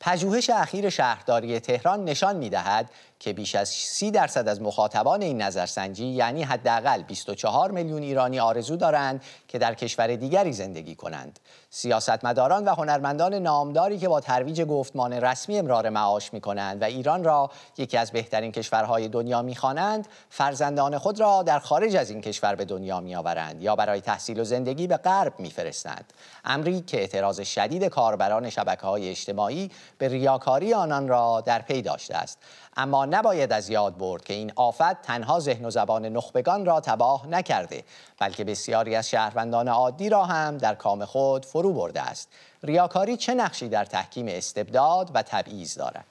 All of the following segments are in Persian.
پژوهش اخیر شهرداری تهران نشان می‌دهد. که بیش از 30 درصد از مخاطبان این نظرسنجی یعنی حداقل 24 میلیون ایرانی آرزو دارند که در کشور دیگری زندگی کنند. سیاستمداران و هنرمندان نامداری که با ترویج گفتمان رسمی امرار معاش می کنند و ایران را یکی از بهترین کشورهای دنیا می خوانند، فرزندان خود را در خارج از این کشور به دنیا می آورند یا برای تحصیل و زندگی به غرب می فرستند. امری که اعتراض شدید کاربران شبکه های اجتماعی به ریاکاری آنان را در پی داشته است. اما نباید از یاد برد که این آفت تنها ذهن و زبان نخبگان را تباه نکرده بلکه بسیاری از شهروندان عادی را هم در کام خود فرو برده است ریاکاری چه نقشی در تحکیم استبداد و تبعیض دارد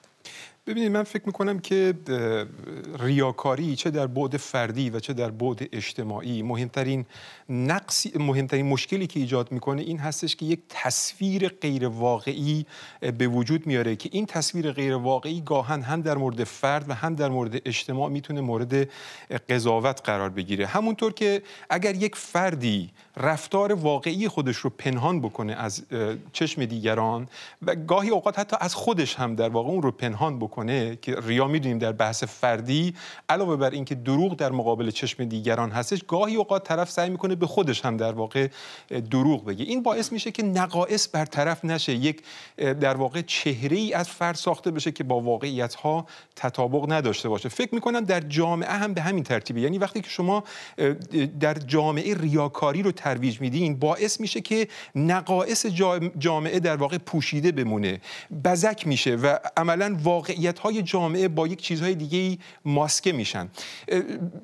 ببینید من فکر میکنم که ریاکاری چه در بعد فردی و چه در بعد اجتماعی مهمترین نقص مهمترین مشکلی که ایجاد میکنه این هستش که یک تصویر غیر واقعی به وجود میاره که این تصویر غیر واقعی گاهن هم در مورد فرد و هم در مورد اجتماع میتونه مورد قضاوت قرار بگیره همونطور که اگر یک فردی رفتار واقعی خودش رو پنهان بکنه از چشم دیگران و گاهی اوقات حتی از خودش هم در واقع اون رو پنهان بکنه که ریا میدونیم در بحث فردی علاوه بر اینکه دروغ در مقابل چشم دیگران هستش گاهی اوقات طرف سعی میکنه به خودش هم در واقع دروغ بگه این باعث میشه که بر برطرف نشه یک در واقع چهره ای از فرد ساخته بشه که با واقعیت ها تطابق نداشته باشه فکر میکنم در جامعه هم به همین ترتیبه یعنی وقتی که شما در جامعه ریاکاری رو ترویج میدین باعث میشه که نقاعث جامعه در واقع پوشیده بمونه بزک میشه و عملا واقعیت های جامعه با یک چیزهای دیگه ماسکه میشن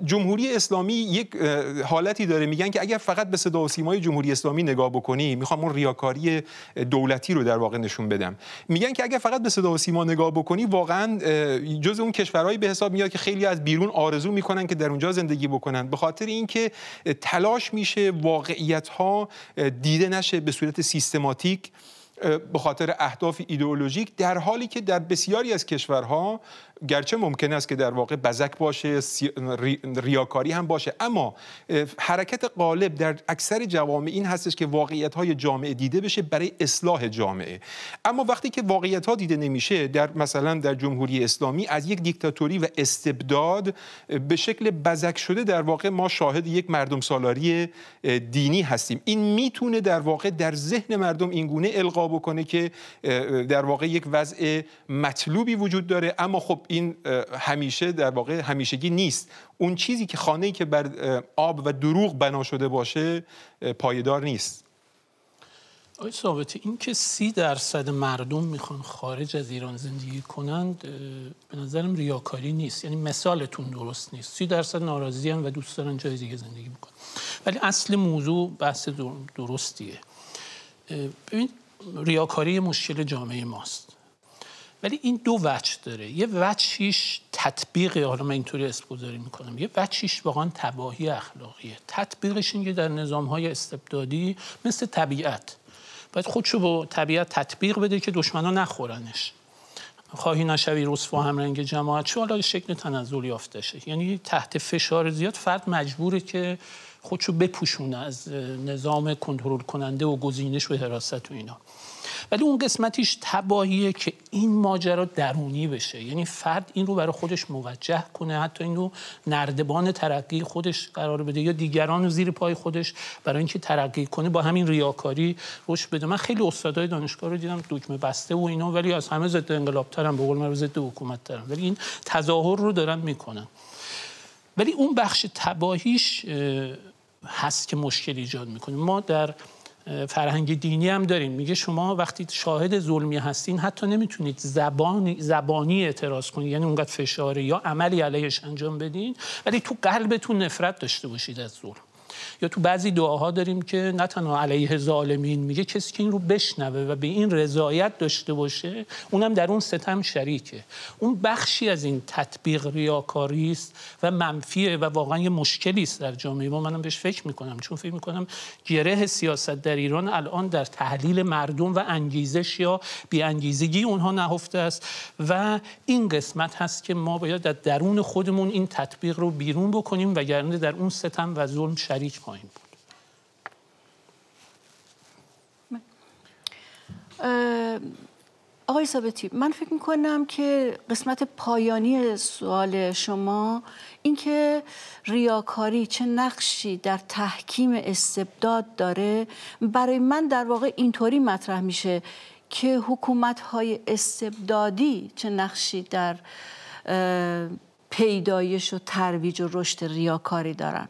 جمهوری اسلامی یک حالتی داره میگن که اگر فقط به صدا و سیمای جمهوری اسلامی نگاه بکنی میخوام اون ریاکاری دولتی رو در واقع نشون بدم میگن که اگر فقط به صدا و سیما نگاه بکنی واقعا جز اون کشورهایی به حساب میاد که خیلی از بیرون آرزو میکنن که در اونجا زندگی بکنن به خاطر اینکه تلاش میشه واقعیت ها دیده نشه به صورت سیستماتیک به خاطر اهداف ایدئولوژیک در حالی که در بسیاری از کشورها گرچه ممکن است که در واقع بزک باشه ریاکاری هم باشه اما حرکت قالب در اکثر جوامع این هستش که واقعیت های جامعه دیده بشه برای اصلاح جامعه اما وقتی که واقعیت ها دیده نمیشه در مثلا در جمهوری اسلامی از یک دیکتاتوری و استبداد به شکل بزک شده در واقع ما شاهد یک مردم سالاری دینی هستیم این میتونه در واقع در ذهن مردم اینگونه القا بکنه که در واقع یک وضع مطلوبی وجود داره اما خب این همیشه در واقع همیشگی نیست اون چیزی که خانه‌ای که بر آب و دروغ بنا شده باشه پایدار نیست آقای ثابتی این که سی درصد مردم میخوان خارج از ایران زندگی کنند به نظرم ریاکاری نیست یعنی مثالتون درست نیست سی درصد ناراضی و دوست دارن جای دیگه زندگی بکنن ولی اصل موضوع بحث درستیه ببین ریاکاری مشکل جامعه ماست ولی این دو وجه داره یه وجهش تطبیق حالا من اینطوری گذاری میکنم یه وجهش واقعا تباهی اخلاقیه تطبیقش اینکه در نظامهای استبدادی مثل طبیعت باید خودشو با طبیعت تطبیق بده که دشمنا نخورنش خواهی نشوی رسوا هم رنگ جماعت شو حالا شکل تنزل یافته یعنی تحت فشار زیاد فرد مجبوره که خودشو بپوشونه از نظام کنترل کننده و گزینش و حراست و اینا ولی اون قسمتیش تباهیه که این ماجرا درونی بشه یعنی فرد این رو برای خودش موجه کنه حتی این رو نردبان ترقی خودش قرار بده یا دیگران رو زیر پای خودش برای اینکه ترقی کنه با همین ریاکاری روش بده من خیلی استادای دانشگاه رو دیدم دکمه بسته و اینا ولی از همه ضد انقلاب ترم به قول من ضد حکومت ولی این تظاهر رو دارن میکنن ولی اون بخش تباهیش هست که مشکل ایجاد میکنه ما در فرهنگ دینی هم داریم میگه شما وقتی شاهد ظلمی هستین حتی نمیتونید زبانی, زبانی اعتراض کنید یعنی اونقدر فشاره یا عملی علیهش انجام بدین ولی تو قلبتون نفرت داشته باشید از ظلم یا تو بعضی دعاها داریم که نه تنها علیه ظالمین میگه کسی که این رو بشنوه و به این رضایت داشته باشه اونم در اون ستم شریکه اون بخشی از این تطبیق ریاکاری است و منفیه و واقعا یه مشکلی است در جامعه ما منم بهش فکر میکنم چون فکر میکنم گره سیاست در ایران الان در تحلیل مردم و انگیزش یا بیانگیزگی اونها نهفته است و این قسمت هست که ما باید در درون خودمون این تطبیق رو بیرون بکنیم وگرنه در اون ستم و ظلم شریک هیچ آقای ثابتی من فکر میکنم که قسمت پایانی سوال شما اینکه ریاکاری چه نقشی در تحکیم استبداد داره برای من در واقع اینطوری مطرح میشه که حکومت های استبدادی چه نقشی در پیدایش و ترویج و رشد ریاکاری دارن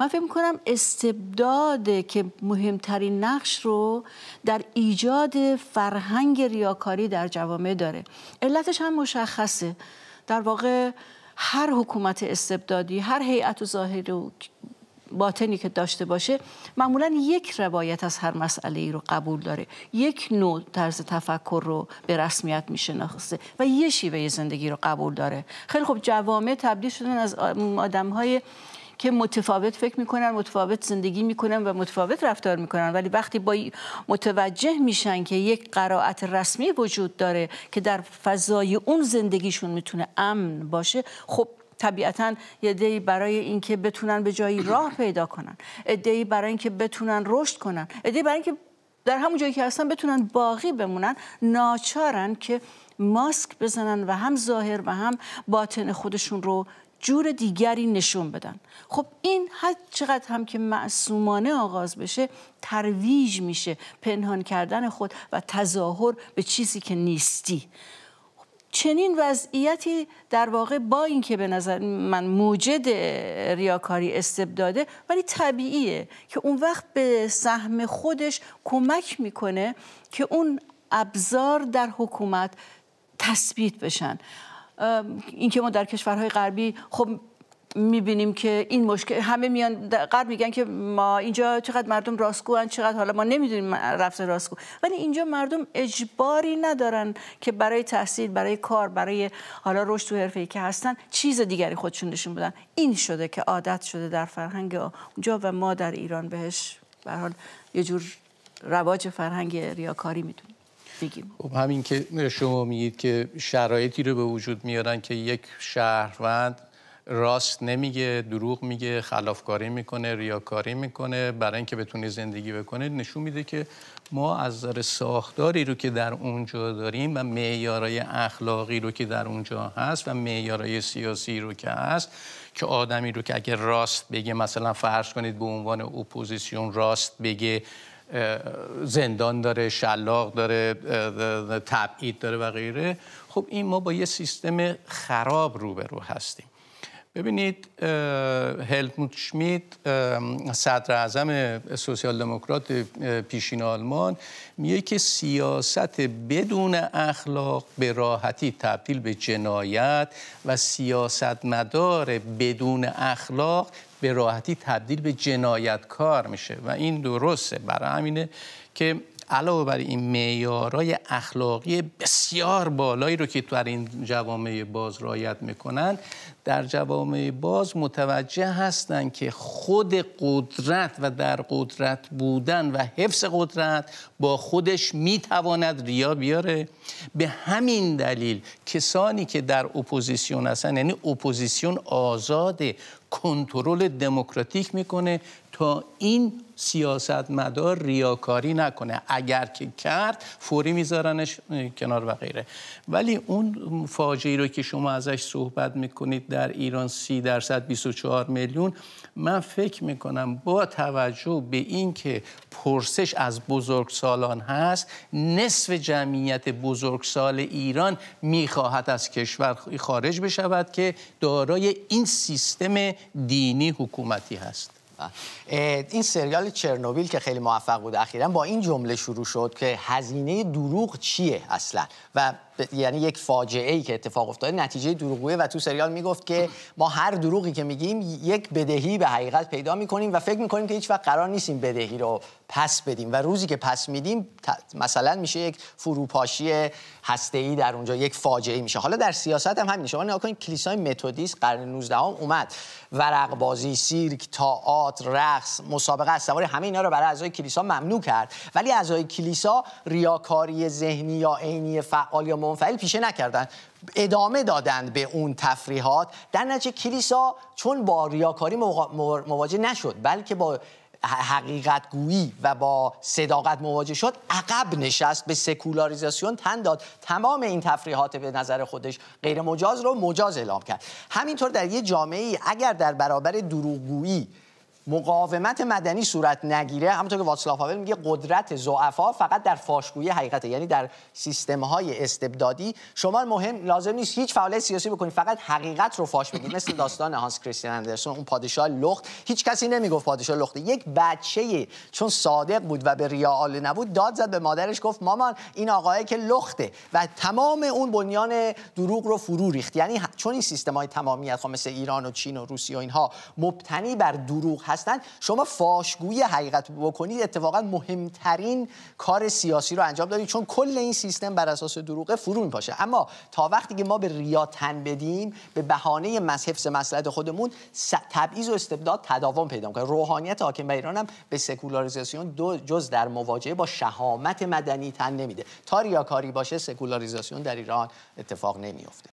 من فکر میکنم استبداده که مهمترین نقش رو در ایجاد فرهنگ ریاکاری در جوامع داره علتش هم مشخصه در واقع هر حکومت استبدادی هر هیئت و ظاهر و باطنی که داشته باشه معمولا یک روایت از هر مسئله ای رو قبول داره یک نوع طرز تفکر رو به رسمیت میشناسه و یه شیوه زندگی رو قبول داره خیلی خب جوامع تبدیل شدن از آدم های که متفاوت فکر میکنن متفاوت زندگی میکنن و متفاوت رفتار میکنن ولی وقتی با متوجه میشن که یک قرائت رسمی وجود داره که در فضای اون زندگیشون میتونه امن باشه خب طبیعتا یه دی برای اینکه بتونن به جایی راه پیدا کنن ایده برای اینکه بتونن رشد کنن ایده برای اینکه در همون جایی که هستن بتونن باقی بمونن ناچارن که ماسک بزنن و هم ظاهر و هم باطن خودشون رو جور دیگری نشون بدن خب این حد چقدر هم که معصومانه آغاز بشه ترویج میشه پنهان کردن خود و تظاهر به چیزی که نیستی خب چنین وضعیتی در واقع با اینکه به نظر من موجد ریاکاری استبداده ولی طبیعیه که اون وقت به سهم خودش کمک میکنه که اون ابزار در حکومت تثبیت بشن اینکه ما در کشورهای غربی خب میبینیم که این مشکل همه میان قرب میگن که ما اینجا چقدر مردم هن چقدر حالا ما نمیدونیم رفت راستگو ولی اینجا مردم اجباری ندارن که برای تحصیل برای کار برای حالا رشد و حرفه که هستن چیز دیگری خودشون نشون بدن این شده که عادت شده در فرهنگ اونجا و ما در ایران بهش به حال یه جور رواج فرهنگ ریاکاری میدونیم خب همین که شما میگید که شرایطی رو به وجود میارن که یک شهروند راست نمیگه دروغ میگه خلافکاری میکنه ریاکاری میکنه برای اینکه بتونه زندگی بکنه نشون میده که ما از نظر ساختاری رو که در اونجا داریم و معیارهای اخلاقی رو که در اونجا هست و معیارهای سیاسی رو که هست که آدمی رو که اگه راست بگه مثلا فرض کنید به عنوان اپوزیسیون راست بگه زندان داره شلاق داره تبعید داره و غیره خب این ما با یه سیستم خراب روبرو هستیم ببینید هلموت شمید صدر اعظم سوسیال دموکرات پیشین آلمان میگه که سیاست بدون اخلاق به راحتی تبدیل به جنایت و سیاستمدار بدون اخلاق به راحتی تبدیل به جنایتکار میشه و این درسته برای همینه که علاوه بر این معیارهای اخلاقی بسیار بالایی رو که در این جوامع باز رایت میکنن در جوامع باز متوجه هستند که خود قدرت و در قدرت بودن و حفظ قدرت با خودش میتواند ریا بیاره به همین دلیل کسانی که در اپوزیسیون هستن یعنی اپوزیسیون آزاده کنترل دموکراتیک میکنه تا این سیاستمدار ریاکاری نکنه اگر که کرد فوری میذارنش کنار و غیره ولی اون فاجعه رو که شما ازش صحبت میکنید در ایران سی درصد 24 میلیون من فکر میکنم با توجه به اینکه پرسش از بزرگسالان هست نصف جمعیت بزرگسال ایران میخواهد از کشور خارج بشود که دارای این سیستم دینی حکومتی هست بله. این سریال چرنوبیل که خیلی موفق بود اخیرا با این جمله شروع شد که هزینه دروغ چیه اصلا و یعنی یک فاجعه ای که اتفاق افتاده نتیجه دروغویه و تو سریال میگفت که ما هر دروغی که میگیم یک بدهی به حقیقت پیدا میکنیم و فکر میکنیم که هیچ وقت قرار نیستیم بدهی رو پس بدیم و روزی که پس میدیم مثلا میشه یک فروپاشی ای در اونجا یک فاجعه میشه حالا در سیاست هم همین شما نگاه کنید کلیسای متدیست قرن 19 هم اومد ورق بازی سیرک تئاتر رقص مسابقه از سواری همه اینا رو برای اعضای کلیسا ممنوع کرد ولی اعضای کلیسا ریاکاری ذهنی یا عینی فعال یا منفعل پیشه نکردن ادامه دادند به اون تفریحات در نتیجه کلیسا چون با ریاکاری مواجه نشد بلکه با حقیقت گویی و با صداقت مواجه شد عقب نشست به سکولاریزاسیون تن داد تمام این تفریحات به نظر خودش غیر مجاز رو مجاز اعلام کرد همینطور در یه جامعه اگر در برابر دروغگویی مقاومت مدنی صورت نگیره همونطور که واتسلاو هاول میگه قدرت زعفا فقط در فاشگویی حقیقته یعنی در سیستم های استبدادی شما مهم لازم نیست هیچ فعالیت سیاسی بکنید فقط حقیقت رو فاش بگید مثل داستان هانس کریستین اندرسون اون پادشاه لخت هیچ کسی نمیگفت پادشاه لخته یک بچه چون صادق بود و به ریا نبود داد زد به مادرش گفت مامان این آقایی که لخته و تمام اون بنیان دروغ رو فرو ریخت یعنی چون این سیستم های تمامیت خب مثل ایران و چین و روسیه و اینها مبتنی بر دروغ شما فاشگویی حقیقت بکنید اتفاقا مهمترین کار سیاسی رو انجام دادید چون کل این سیستم بر اساس دروغه فرو پاشه اما تا وقتی که ما به ریا تن بدیم به بهانه حفظ مسئله خودمون تبعیض و استبداد تداوم پیدا میکنه روحانیت حاکم بر ایران هم به سکولاریزاسیون دو جز در مواجهه با شهامت مدنی تن نمیده تا ریاکاری باشه سکولاریزاسیون در ایران اتفاق نمیفته